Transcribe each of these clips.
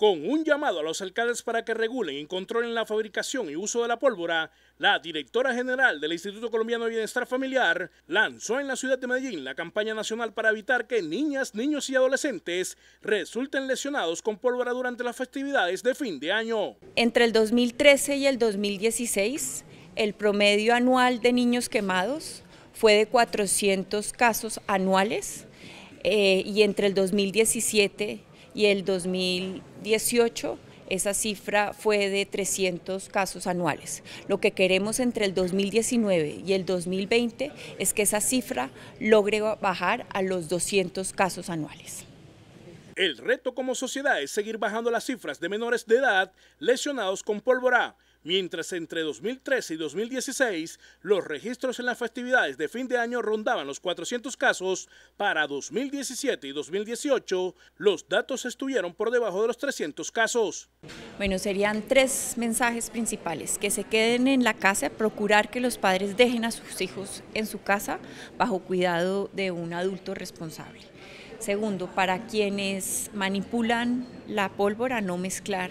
Con un llamado a los alcaldes para que regulen y controlen la fabricación y uso de la pólvora, la directora general del Instituto Colombiano de Bienestar Familiar lanzó en la ciudad de Medellín la campaña nacional para evitar que niñas, niños y adolescentes resulten lesionados con pólvora durante las festividades de fin de año. Entre el 2013 y el 2016, el promedio anual de niños quemados fue de 400 casos anuales eh, y entre el 2017 y el 2018 esa cifra fue de 300 casos anuales. Lo que queremos entre el 2019 y el 2020 es que esa cifra logre bajar a los 200 casos anuales. El reto como sociedad es seguir bajando las cifras de menores de edad lesionados con pólvora mientras entre 2013 y 2016 los registros en las festividades de fin de año rondaban los 400 casos, para 2017 y 2018 los datos estuvieron por debajo de los 300 casos. Bueno, serían tres mensajes principales, que se queden en la casa, procurar que los padres dejen a sus hijos en su casa bajo cuidado de un adulto responsable. Segundo, para quienes manipulan la pólvora, no mezclar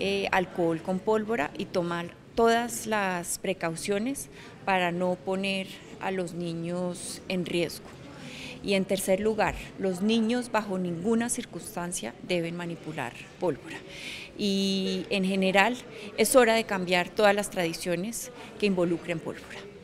eh, alcohol con pólvora y tomar todas las precauciones para no poner a los niños en riesgo. Y en tercer lugar, los niños bajo ninguna circunstancia deben manipular pólvora. Y en general es hora de cambiar todas las tradiciones que involucren pólvora.